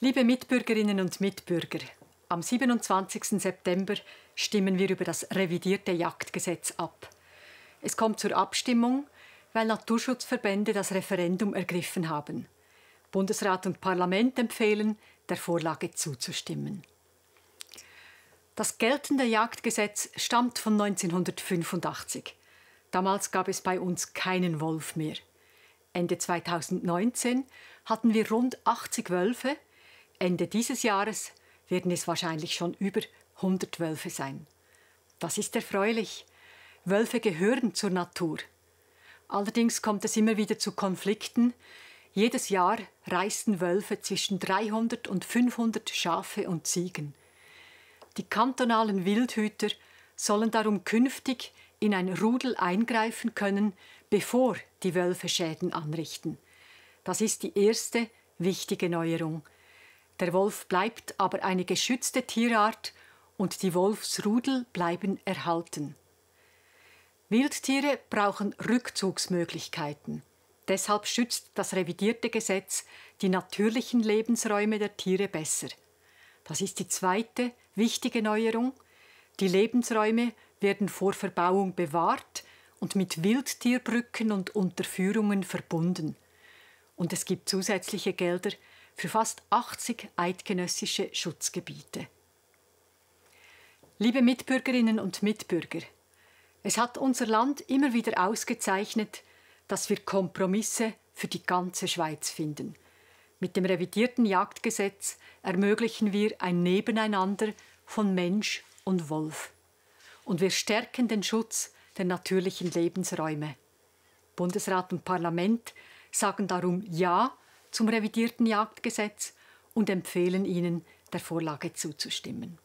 Liebe Mitbürgerinnen und Mitbürger, am 27. September stimmen wir über das revidierte Jagdgesetz ab. Es kommt zur Abstimmung, weil Naturschutzverbände das Referendum ergriffen haben. Bundesrat und Parlament empfehlen, der Vorlage zuzustimmen. Das geltende Jagdgesetz stammt von 1985. Damals gab es bei uns keinen Wolf mehr. Ende 2019 hatten wir rund 80 Wölfe Ende dieses Jahres werden es wahrscheinlich schon über 100 Wölfe sein. Das ist erfreulich. Wölfe gehören zur Natur. Allerdings kommt es immer wieder zu Konflikten. Jedes Jahr reißen Wölfe zwischen 300 und 500 Schafe und Ziegen. Die kantonalen Wildhüter sollen darum künftig in ein Rudel eingreifen können, bevor die Wölfe Schäden anrichten. Das ist die erste wichtige Neuerung. Der Wolf bleibt aber eine geschützte Tierart und die Wolfsrudel bleiben erhalten. Wildtiere brauchen Rückzugsmöglichkeiten. Deshalb schützt das revidierte Gesetz die natürlichen Lebensräume der Tiere besser. Das ist die zweite wichtige Neuerung. Die Lebensräume werden vor Verbauung bewahrt und mit Wildtierbrücken und Unterführungen verbunden. Und es gibt zusätzliche Gelder für fast 80 eidgenössische Schutzgebiete. Liebe Mitbürgerinnen und Mitbürger, es hat unser Land immer wieder ausgezeichnet, dass wir Kompromisse für die ganze Schweiz finden. Mit dem revidierten Jagdgesetz ermöglichen wir ein Nebeneinander von Mensch und Wolf. Und wir stärken den Schutz der natürlichen Lebensräume. Bundesrat und Parlament sagen darum Ja zum revidierten Jagdgesetz und empfehlen Ihnen, der Vorlage zuzustimmen.